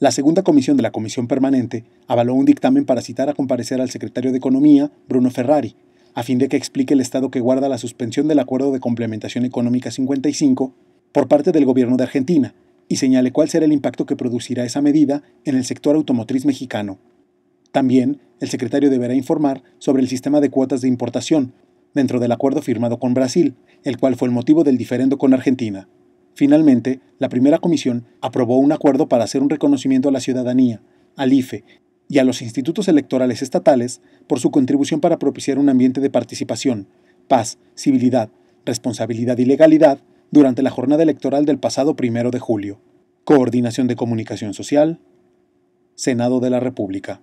La segunda comisión de la Comisión Permanente avaló un dictamen para citar a comparecer al secretario de Economía, Bruno Ferrari, a fin de que explique el estado que guarda la suspensión del Acuerdo de Complementación Económica 55 por parte del gobierno de Argentina y señale cuál será el impacto que producirá esa medida en el sector automotriz mexicano. También, el secretario deberá informar sobre el sistema de cuotas de importación dentro del acuerdo firmado con Brasil, el cual fue el motivo del diferendo con Argentina. Finalmente, la primera comisión aprobó un acuerdo para hacer un reconocimiento a la ciudadanía, al IFE y a los institutos electorales estatales por su contribución para propiciar un ambiente de participación, paz, civilidad, responsabilidad y legalidad durante la jornada electoral del pasado primero de julio. Coordinación de Comunicación Social, Senado de la República.